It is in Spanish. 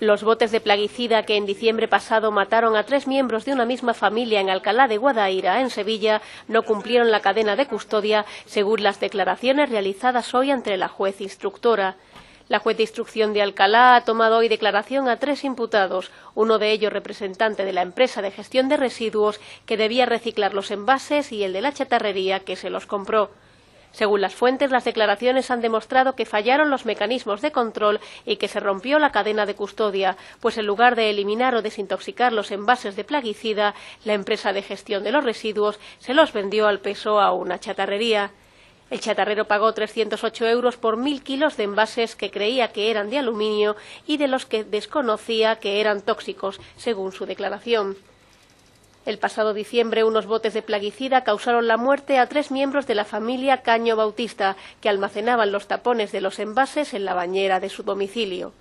Los botes de plaguicida que en diciembre pasado mataron a tres miembros de una misma familia en Alcalá de Guadaira, en Sevilla, no cumplieron la cadena de custodia, según las declaraciones realizadas hoy ante la juez instructora. La juez de instrucción de Alcalá ha tomado hoy declaración a tres imputados, uno de ellos representante de la empresa de gestión de residuos que debía reciclar los envases y el de la chatarrería que se los compró. Según las fuentes, las declaraciones han demostrado que fallaron los mecanismos de control y que se rompió la cadena de custodia, pues en lugar de eliminar o desintoxicar los envases de plaguicida, la empresa de gestión de los residuos se los vendió al peso a una chatarrería. El chatarrero pagó 308 euros por mil kilos de envases que creía que eran de aluminio y de los que desconocía que eran tóxicos, según su declaración. El pasado diciembre, unos botes de plaguicida causaron la muerte a tres miembros de la familia Caño Bautista, que almacenaban los tapones de los envases en la bañera de su domicilio.